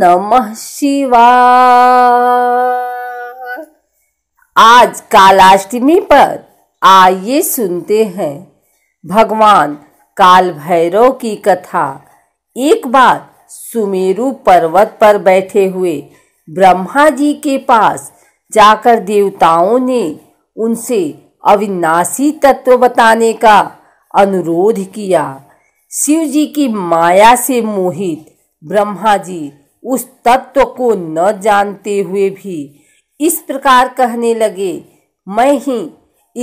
नमः शिवाय आज कालाष्टमी पर आइए सुनते हैं भगवान काल भैरव की कथा एक बार सुमेरु पर्वत पर बैठे हुए ब्रह्मा जी के पास जाकर देवताओं ने उनसे अविनाशी तत्व बताने का अनुरोध किया शिव जी की माया से मोहित ब्रह्मा जी उस तत्व को न जानते हुए भी इस प्रकार कहने लगे मैं ही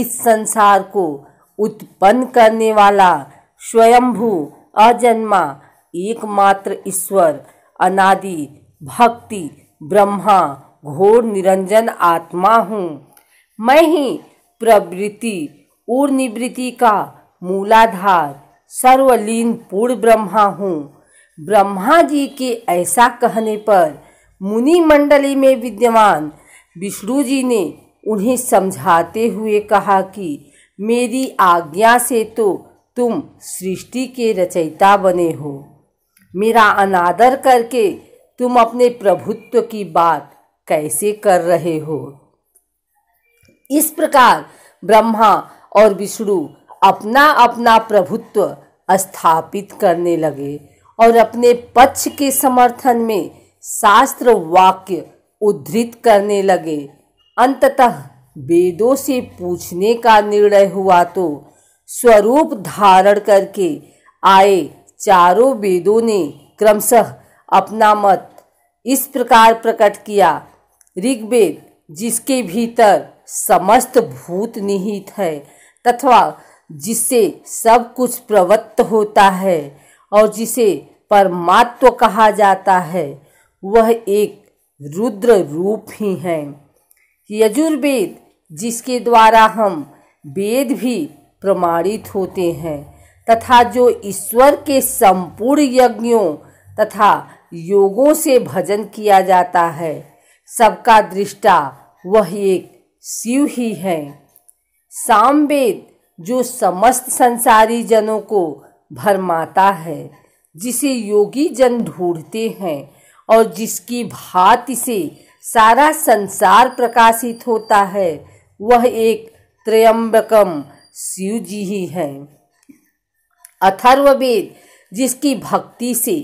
इस संसार को उत्पन्न करने वाला स्वयंभू अजन्मा एकमात्र ईश्वर अनादि भक्ति ब्रह्मा घोर निरंजन आत्मा हूँ मैं ही प्रवृत्ति और निवृत्ति का मूलाधार सर्वलीन पूर्ण ब्रह्मा हूँ ब्रह्मा जी के ऐसा कहने पर मुनि मंडली में विद्यमान विष्णु जी ने उन्हें समझाते हुए कहा कि मेरी आज्ञा से तो तुम सृष्टि के रचयिता बने हो मेरा अनादर करके तुम अपने प्रभुत्व की बात कैसे कर रहे हो इस प्रकार ब्रह्मा और विष्णु अपना अपना प्रभुत्व स्थापित करने लगे और अपने पक्ष के समर्थन में शास्त्र वाक्य उद्धृत करने लगे अंततः वेदों से पूछने का निर्णय हुआ तो स्वरूप धारण करके आए चारों वेदों ने क्रमशः अपना मत इस प्रकार प्रकट किया ऋग्वेद जिसके भीतर समस्त भूत निहित है तथा जिससे सब कुछ प्रवृत्त होता है और जिसे परमात्व कहा जाता है वह एक रुद्र रूप ही है यजुर्वेद जिसके द्वारा हम वेद भी प्रमाणित होते हैं तथा जो ईश्वर के संपूर्ण यज्ञों तथा योगों से भजन किया जाता है सबका दृष्टा वह एक शिव ही है सामवेद जो समस्त संसारी जनों को भरमाता है जिसे योगी जन ढूंढते हैं और जिसकी भांति से सारा संसार प्रकाशित होता है वह एक त्रयंबकम शिव जी ही है अथर्ववेद जिसकी भक्ति से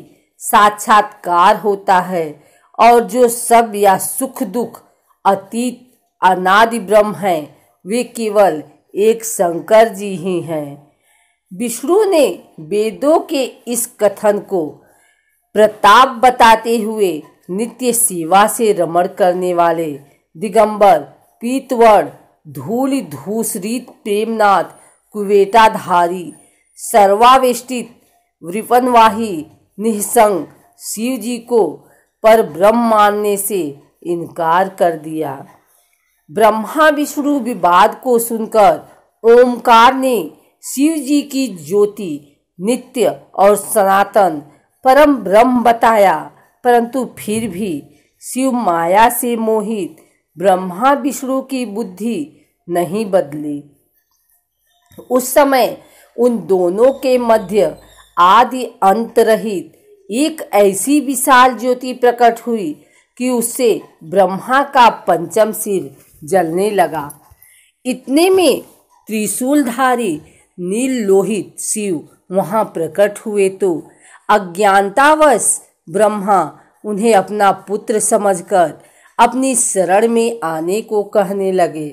साक्षात्कार होता है और जो सब या सुख दुख अतीत अनादि ब्रह्म हैं वे केवल एक शंकर जी ही हैं विष्णु ने वेदों के इस कथन को प्रताप बताते हुए नित्य सेवा से रमण करने वाले दिगंबर पीतवर धूल धूसरित प्रेमनाथ कुवेटाधारी सर्वावेष्टित वृपनवाही निसंग शिव जी को पर ब्रह्म मानने से इनकार कर दिया ब्रह्मा विष्णु विवाद को सुनकर ओमकार ने शिव जी की ज्योति नित्य और सनातन परम ब्रह्म बताया परंतु फिर भी शिव माया से मोहित ब्रह्मा विष्णु की बुद्धि नहीं बदली उस समय उन दोनों के मध्य आदि रहित एक ऐसी विशाल ज्योति प्रकट हुई कि उससे ब्रह्मा का पंचम सिर जलने लगा इतने में त्रिशूलधारी नील लोहित शिव वहाँ प्रकट हुए तो अज्ञानतावश ब्रह्मा उन्हें अपना पुत्र समझकर अपनी शरण में आने को कहने लगे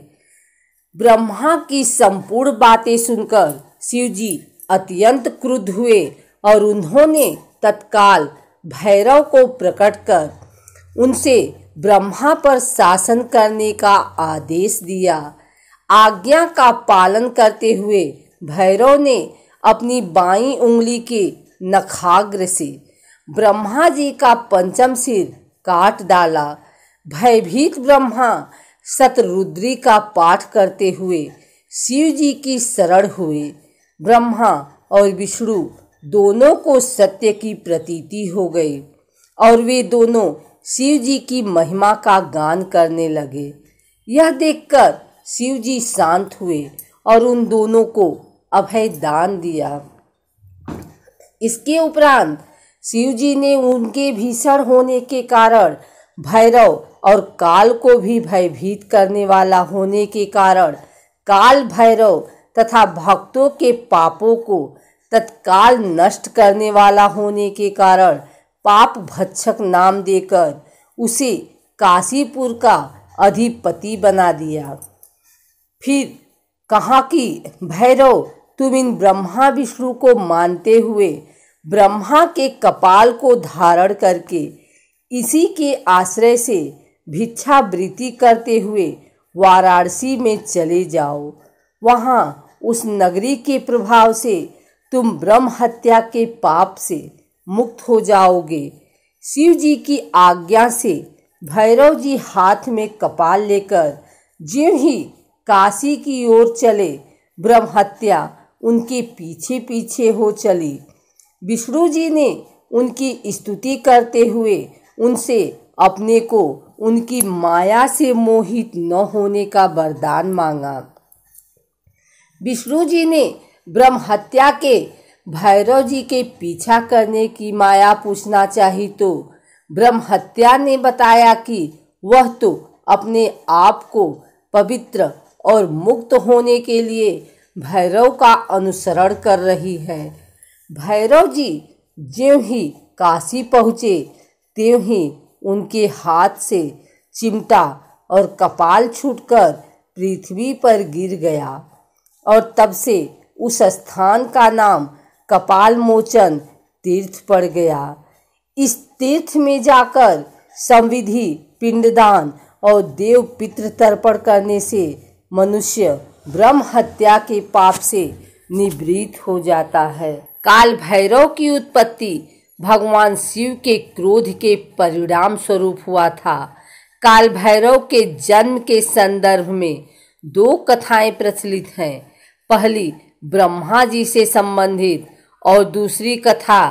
ब्रह्मा की संपूर्ण बातें सुनकर शिव जी अत्यंत क्रुद्ध हुए और उन्होंने तत्काल भैरव को प्रकट कर उनसे ब्रह्मा पर शासन करने का आदेश दिया आज्ञा का पालन करते हुए भैरव ने अपनी बाई उंगली के नखाग्र से ब्रह्मा जी का पंचम सिर काट डाला भयभीत ब्रह्मा शतरुद्री का पाठ करते हुए शिव जी की शरण हुए ब्रह्मा और विष्णु दोनों को सत्य की प्रतीति हो गई और वे दोनों शिव जी की महिमा का गान करने लगे यह देखकर शिव जी शांत हुए और उन दोनों को अभय दान दिया इसके उपरांत शिव जी ने उनके भीषण होने के कारण भैरव और काल को भी भयभीत करने वाला होने के कारण काल भैरव तथा भक्तों के पापों को तत्काल नष्ट करने वाला होने के कारण पाप भक्षक नाम देकर उसे काशीपुर का अधिपति बना दिया फिर कहा कि भैरव तुम इन ब्रह्मा विष्णु को मानते हुए ब्रह्मा के कपाल को धारण करके इसी के आश्रय से भिक्षावृत्ति करते हुए वाराणसी में चले जाओ वहाँ उस नगरी के प्रभाव से तुम ब्रह्म हत्या के पाप से मुक्त हो जाओगे शिव जी की आज्ञा से भैरव जी हाथ में कपाल लेकर ज्यों ही काशी की ओर चले ब्रह्म हत्या उनके पीछे पीछे हो चली विष्णु जी ने उनकी स्तुति करते हुए उनसे अपने को उनकी माया से मोहित न होने का वरदान मांगा विष्णु जी ने ब्रह्म हत्या के भैरव जी के पीछा करने की माया पूछना चाहिए तो ब्रह्म हत्या ने बताया कि वह तो अपने आप को पवित्र और मुक्त होने के लिए भैरव का अनुसरण कर रही है भैरव जी ज्यों ही काशी पहुँचे त्यों ही उनके हाथ से चिमटा और कपाल छूटकर पृथ्वी पर गिर गया और तब से उस स्थान का नाम कपाल मोचन तीर्थ पड़ गया इस तीर्थ में जाकर संविधि पिंडदान और देव पितृ तर्पण करने से मनुष्य ब्रह्म हत्या के पाप से निवृत्त हो जाता है काल भैरव की उत्पत्ति भगवान शिव के क्रोध के परिणाम स्वरूप हुआ था काल भैरव के जन्म के संदर्भ में दो कथाएं प्रचलित हैं पहली ब्रह्मा जी से संबंधित और दूसरी कथा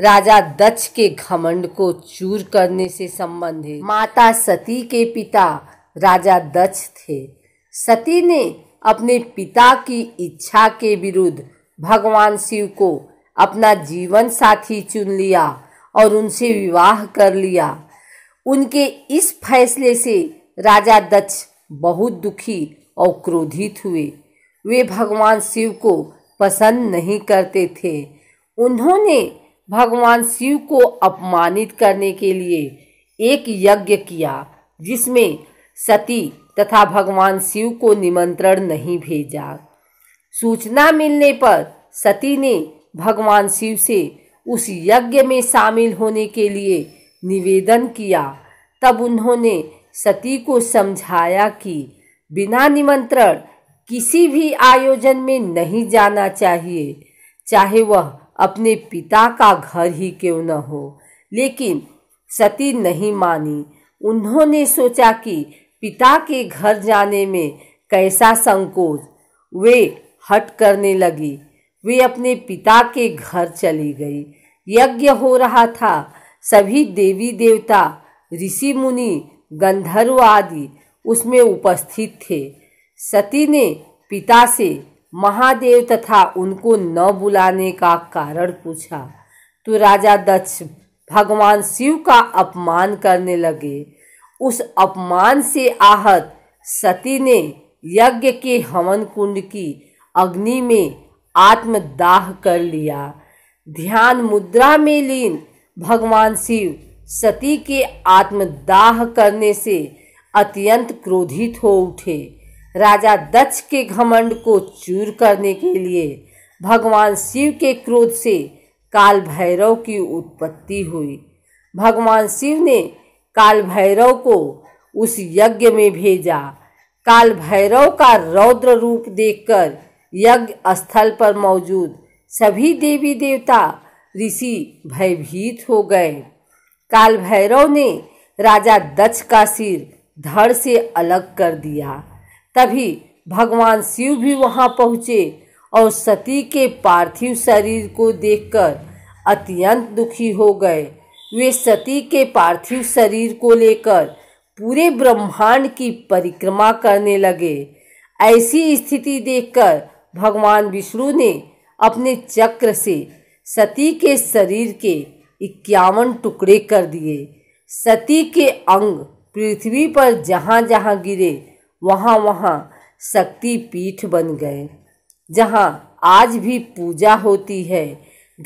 राजा दक्ष के घमंड को चूर करने से संबंधित माता सती के पिता राजा दक्ष थे सती ने अपने पिता की इच्छा के विरुद्ध भगवान शिव को अपना जीवन साथी चुन लिया और उनसे विवाह कर लिया उनके इस फैसले से राजा दक्ष बहुत दुखी और क्रोधित हुए वे भगवान शिव को पसंद नहीं करते थे उन्होंने भगवान शिव को अपमानित करने के लिए एक यज्ञ किया जिसमें सती तथा भगवान शिव को निमंत्रण नहीं भेजा सूचना मिलने पर सती ने भगवान शिव से उस यज्ञ में शामिल होने के लिए निवेदन किया तब उन्होंने सती को समझाया कि बिना निमंत्रण किसी भी आयोजन में नहीं जाना चाहिए चाहे वह अपने पिता का घर ही क्यों न हो लेकिन सती नहीं मानी उन्होंने सोचा कि पिता के घर जाने में कैसा संकोच वे हट करने लगी वे अपने पिता के घर चली गई यज्ञ हो रहा था सभी देवी देवता ऋषि मुनि गंधर्व आदि उसमें उपस्थित थे सती ने पिता से महादेव तथा उनको न बुलाने का कारण पूछा तो राजा दक्ष भगवान शिव का अपमान करने लगे उस अपमान से आहत सती ने यज्ञ के हवन कुंड की अग्नि में आत्मदाह कर लिया ध्यान मुद्रा में लीन भगवान शिव सती के आत्मदाह करने से अत्यंत क्रोधित हो उठे राजा दक्ष के घमंड को चूर करने के लिए भगवान शिव के क्रोध से काल भैरव की उत्पत्ति हुई भगवान शिव ने काल भैरव को उस यज्ञ में भेजा काल भैरव का रौद्र रूप देखकर यज्ञ स्थल पर मौजूद सभी देवी देवता ऋषि भयभीत हो गए काल भैरव ने राजा दक्ष का सिर धड़ से अलग कर दिया तभी भगवान शिव भी वहां पहुंचे और सती के पार्थिव शरीर को देखकर अत्यंत दुखी हो गए वे सती के पार्थिव शरीर को लेकर पूरे ब्रह्मांड की परिक्रमा करने लगे ऐसी स्थिति देखकर भगवान विष्णु ने अपने चक्र से सती के शरीर के इक्यावन टुकड़े कर दिए सती के अंग पृथ्वी पर जहाँ जहाँ गिरे वहाँ वहाँ शक्ति पीठ बन गए जहाँ आज भी पूजा होती है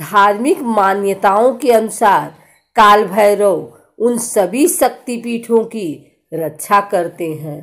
धार्मिक मान्यताओं के अनुसार काल भैरव उन सभी शक्तिपीठों की रक्षा करते हैं